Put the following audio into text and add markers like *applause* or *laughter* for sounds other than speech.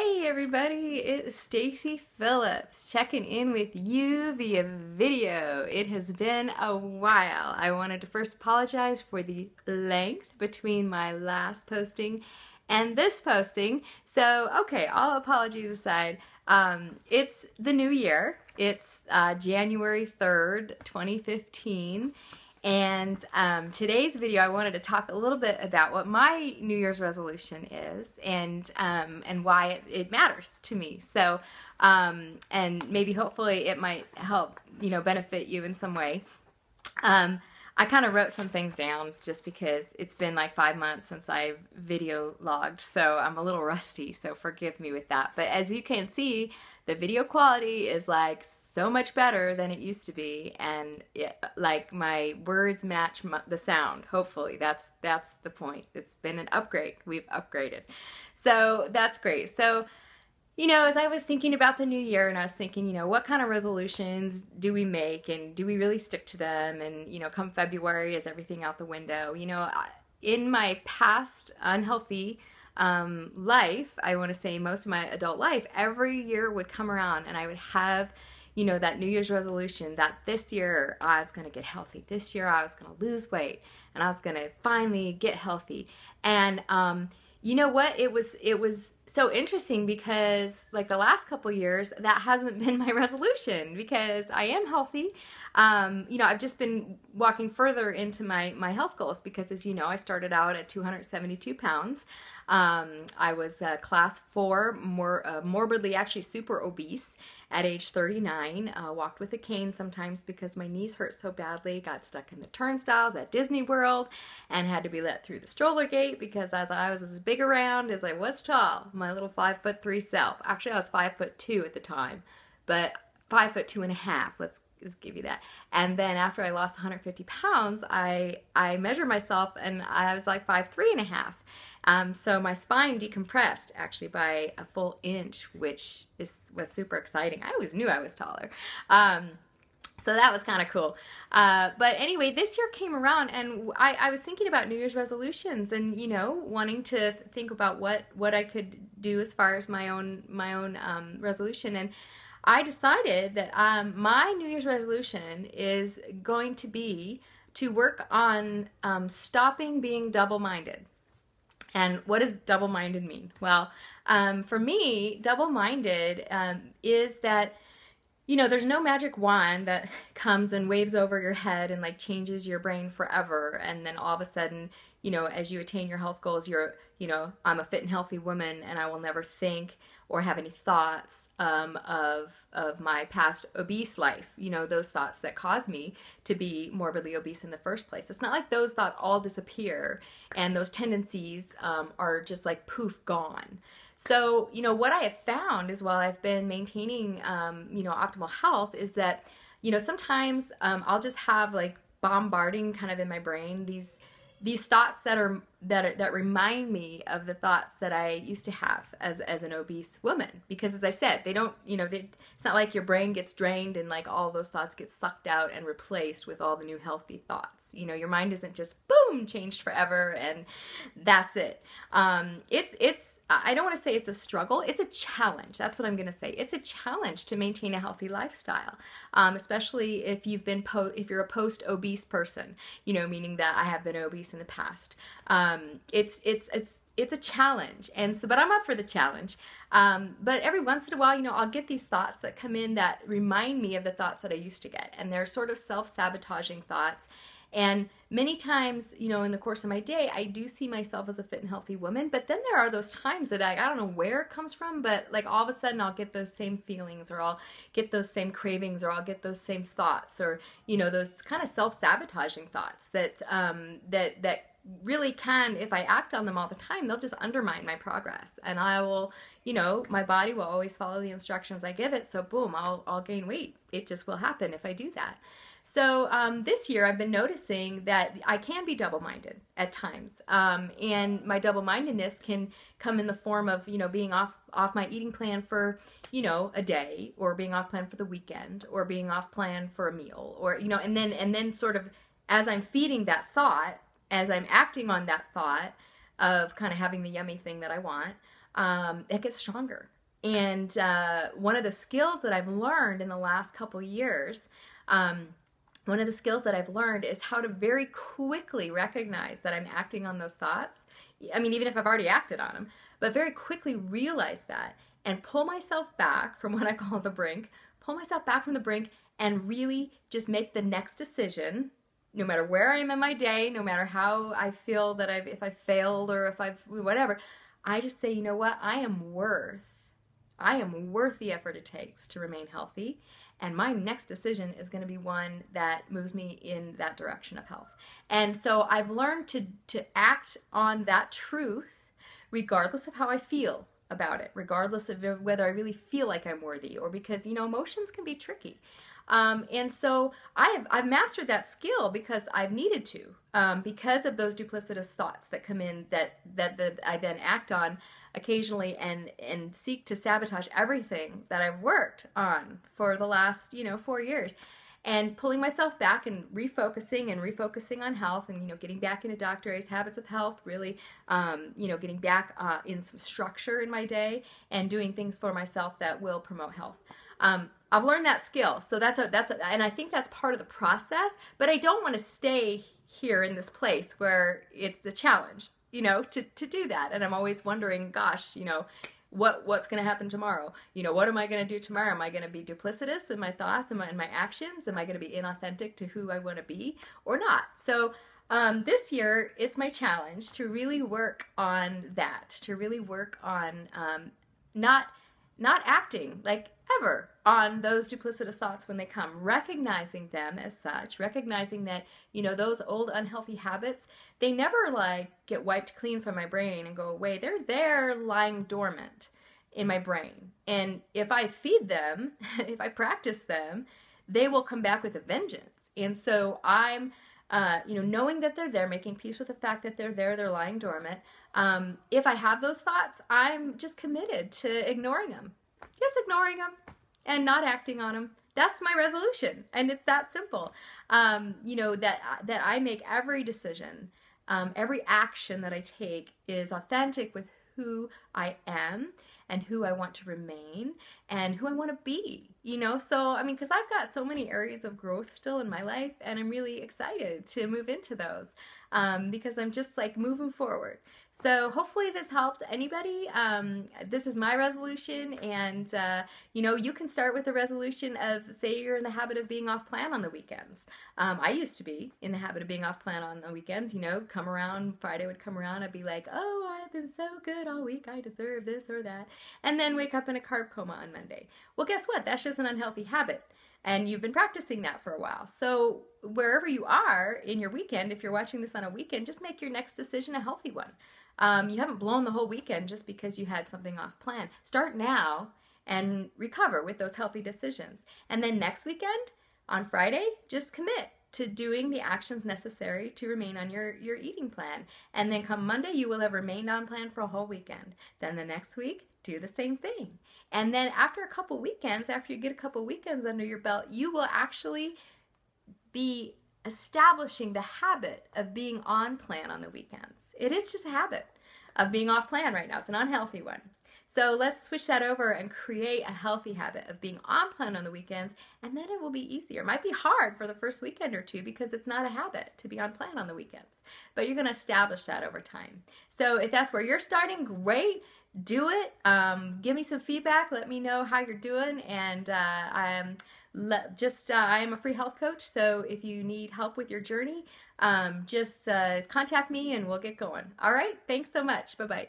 Hey everybody, it's Stacy Phillips checking in with you via video. It has been a while. I wanted to first apologize for the length between my last posting and this posting. So, okay, all apologies aside, um, it's the new year. It's uh, January 3rd, 2015 and um, today's video, I wanted to talk a little bit about what my New Year's resolution is and um, and why it, it, matters to me. So, um, and maybe hopefully it might help you know benefit you in some way. Um, I kind of wrote some things down just because it's been like five months since I've video logged, so I'm a little rusty, so forgive me with that. But as you can see, the video quality is like so much better than it used to be, and it, like my words match the sound. Hopefully, that's that's the point. It's been an upgrade. We've upgraded, so that's great. So you know, as I was thinking about the new year and I was thinking, you know, what kind of resolutions do we make and do we really stick to them? And, you know, come February, is everything out the window? You know, in my past unhealthy um, life, I want to say most of my adult life, every year would come around and I would have you know, that New Year's resolution that this year I was going to get healthy. This year I was going to lose weight and I was going to finally get healthy. And um, you know what? It was it was so interesting because like the last couple years that hasn't been my *laughs* resolution because i am healthy um, you know i've just been walking further into my my health goals because as you know i started out at 272 pounds um, i was uh, class four more uh, morbidly actually super obese at age 39 uh, walked with a cane sometimes because my knees hurt so badly got stuck in the turnstiles at disney world and had to be let through the stroller gate because i thought i was as big around as i was tall my little five foot three self. Actually, I was five foot two at the time, but five foot two and a give you that. And then after I lost 150 pounds, I I measured myself and I was like five three and a half. Um, so my spine decompressed actually by a full inch, which is was super exciting. I always knew I was taller. Um, so that was kind of cool. Uh, but anyway, this year came around, and I, I, was thinking about New Year's resolutions, and you know, wanting to think about what what I could do as far as my own my own um, resolution. And I decided that um, my New Year's resolution is going to be to work on um, stopping being double minded. And what does double minded mean? Well, um, for me, double minded um, is that you know, there's no magic wand that *laughs* comes and waves over your head and like changes your brain forever. And then all of a sudden, you know, as you attain your health goals, you're, you know, I'm a fit and healthy woman and I will never think or have any thoughts um, of of my past obese life. You know, those thoughts that caused me to be morbidly obese in the first place. It's not like those thoughts all disappear and those tendencies um, are just like poof gone. So you know what I have found is while I've been maintaining um, you know optimal health is that you know sometimes um, I'll just have like bombarding kind of in my brain these these thoughts that are that that remind me of the thoughts that I used to have as as an obese woman because as I said they don't you know they, it's not like your brain gets drained and like all those thoughts get sucked out and replaced with all the new healthy thoughts you know your mind isn't just boom changed forever and that's it um, it's it's I don't want to say it's a struggle it's a challenge that's what I'm gonna say it's a challenge to maintain a healthy lifestyle um, especially if you've been po- if you're a post obese person you know meaning that I have been obese in the past um, um, it's it's it's it's a challenge and so but i'm up for the challenge um, but every once in a while you know i'll get these thoughts that come in that remind me of the thoughts that i used to get and they're sort of self-sabotaging thoughts and many times, you know, in the course of my day, I do see myself as a fit and healthy woman. But then there are those times that I, I don't know where it comes from, but like all of a sudden I'll get those same feelings or I'll get those same cravings or I'll get those same thoughts or, you know, those kind of self sabotaging thoughts that, um, that, that really can if i act on them all the time they'll just undermine my progress and i will you know my body will always follow the instructions i give it so boom i'll, I'll gain weight it just will happen if i do that so um, this year i've been noticing that i can be double-minded at times um, and my double-mindedness can come in the form of you know being off off my eating plan for you know a day or being off plan for the weekend or being off plan for a meal or you know and then and then sort of as i'm feeding that thought as I'm acting on that thought of kind of having the yummy thing that I want, um, it gets stronger. And uh, one of the skills that I've learned in the last couple years, um, one of the skills that I've learned is how to very quickly recognize that I'm acting on those thoughts. I mean, even if I've already acted on them, but very quickly realize that and pull myself back from *laughs* what I call the brink, pull myself back from the brink and really just make the next decision no matter where I am in my day, no matter how I feel that I've, if I failed or if I've, whatever, I just say, you know what, I am worth, I am worth the effort it takes to remain healthy. And my next decision is going to be one that moves me in that direction of health. And so I've learned to, to act on that truth regardless of how I feel about it, regardless of whether I really feel like I'm worthy or because, you know, emotions can be tricky. Um, and so I have, I've mastered that skill because I've needed to, um, because of those duplicitous thoughts that come in that, that, that I then act on occasionally and, and seek to sabotage everything that I've worked on for the last, you know, four years and pulling myself back and refocusing and refocusing on health and you know getting back into Dr. A's habits of health, really um, you know getting back uh, in some structure in my day and doing things for myself that will promote health. Um, I've learned that skill, so that's a, that's a, and I think that's part of the process. But I don't want to stay here in this place where it's a challenge, you know, to to do that. And I'm always wondering, gosh, you know, what what's going to happen tomorrow you know what am i going to do tomorrow am i going to be duplicitous in my thoughts am i in my actions am i going to be inauthentic to who i want to be or not so um, this year it's my challenge to really work on that to really work on um, not not acting like ever on those duplicitous thoughts when they come recognizing them as such recognizing that you know those old unhealthy habits they never like get wiped clean from my brain and go away they're there lying dormant in my brain and if i feed them *laughs* if i practice them they will come back with a vengeance and so i'm uh, you know knowing that they're there making peace with the fact that they're there they're lying dormant um, if I have those thoughts, I'm just committed to ignoring them. Just ignoring them and not acting on them. That's my resolution, and it's that simple. Um, you know that uh, that I make every decision, um, every action that I take is authentic with who I am and who I want to remain and who I want to be. You know, so I mean, because I've got so many areas of growth still in my life, and I'm really excited to move into those um, because I'm just like moving forward. So hopefully this helped anybody. Um, this is my resolution, and uh, you know you can start with the resolution of say you're in the habit of being off plan on the weekends. Um, I used to be in the habit of being off plan on the weekends. You know, come around Friday would come around, I'd be like, oh, I've been so good all week, I deserve this or that, and then wake up in a carb coma on Monday. Well, guess what? That's just an unhealthy habit and you've been practicing that for a while. So wherever you are in your weekend, if you're watching this on a weekend, just make your next decision a healthy one. Um, you haven't blown the whole weekend just because you had something off plan. Start now and recover with those healthy decisions. And then next weekend, on Friday, just commit to doing the actions necessary to remain on your, your eating plan. And then come Monday, you will have remained on plan for a whole weekend. Then the next week, do the same thing. And then after a couple weekends, after you get a couple weekends under your belt, you will actually be establishing the habit of being on plan on the weekends. It is just a habit of being off plan right now. It's an unhealthy one. So let's switch that over and create a healthy habit of being on plan on the weekends, and then it will be easier. It might be hard for the first weekend or two because it's not a habit to be on plan on the weekends, but you're going to establish that over time. So if that's where you're starting, great. Do it. Um, give me some feedback. Let me know how you're doing. And uh, I'm just uh, I am a free health coach. So if you need help with your journey, um, just uh, contact me and we'll get going. All right. Thanks so much. Bye bye.